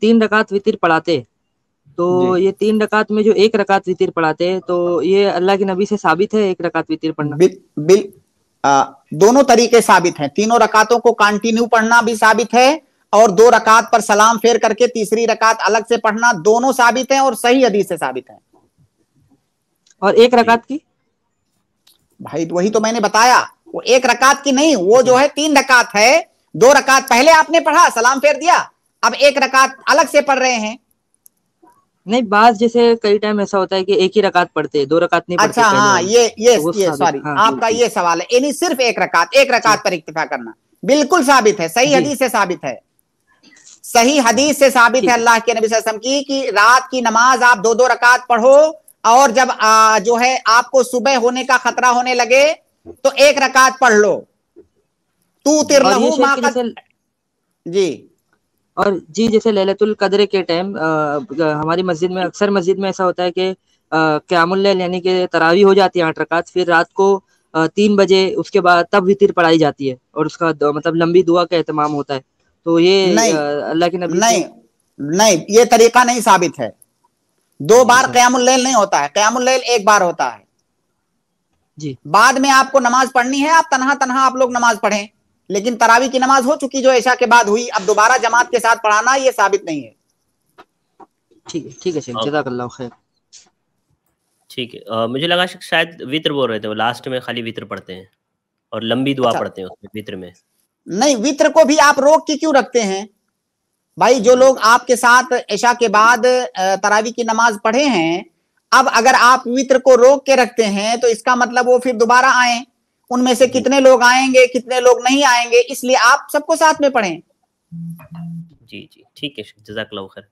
तीन रकात वितर पढ़ाते तो ये तीन रकात में जो एक रकात वितर पढ़ाते तो ये अल्लाह के नबी से साबित है एक रकात वितर पढ़ना बिल, बिल आ, दोनों तरीके साबित हैं तीनों रकातों को कंटिन्यू पढ़ना भी साबित है और दो रकात पर सलाम फेर करके तीसरी रकात अलग से पढ़ना दोनों साबित है और सही हदीस से साबित है और एक रकात की भाई वही तो मैंने बताया वो एक रकात की नहीं वो जो है तीन रकात है दो रकात पहले आपने पढ़ा सलाम फेर दिया अब एक रकात अलग से पढ़ रहे हैं नहीं बात जैसे कई टाइम ऐसा होता है कि एक ही रकात पढ़ते हैं दो रकात नहीं पढ़ते अच्छा हाँ ये ये तो सॉरी हाँ, आपका ये सवाल है यानी सिर्फ एक रकात एक रकात पर इक्तफा करना बिल्कुल साबित है सही हदीस से साबित है सही हदीस से साबित है अल्लाह के नबी वसल्लम की कि रात की नमाज आप दो दो रकात पढ़ो और जब आ, जो है आपको सुबह होने का खतरा होने लगे तो एक रकात पढ़ लो तू तिर जी और जी जैसे ललतुल कदर के टाइम हमारी मस्जिद में अक्सर मस्जिद में ऐसा होता है कि क्यामुल यानी कि तरावी हो जाती है आठ रकात फिर रात को तीन बजे उसके बाद तब तिर पढ़ाई जाती है और उसका मतलब लंबी दुआ का एहतमाम होता है तो ये अल्लाह के नबी नहीं नहीं ये तरीका नहीं साबित है दो बार अच्छा। क्यामुल नहीं होता है क्यामुल एक बार होता है जी बाद में आपको नमाज पढ़नी है आप तनहा तनहा आप लोग नमाज पढ़ें लेकिन तरावी की नमाज हो चुकी जो ऐशा के बाद हुई अब दोबारा जमात के साथ पढ़ाना ये साबित नहीं है ठीक है ठीक है खैर ठीक है मुझे लगा शायद वित्र बोल रहे थे लास्ट में खाली वित्र पढ़ते हैं और लंबी दुआ अच्छा। पढ़ते हैं उसमें वित्र में नहीं वित्र को भी आप रोक के क्यों रखते हैं भाई जो लोग आपके साथ ऐशा के बाद तरावी की नमाज पढ़े हैं अब अगर आप वित्र को रोक के रखते हैं तो इसका मतलब वो फिर दोबारा आए उनमें से कितने लोग आएंगे कितने लोग नहीं आएंगे इसलिए आप सबको साथ में पढ़ें जी जी ठीक है जजाकल्ला खैर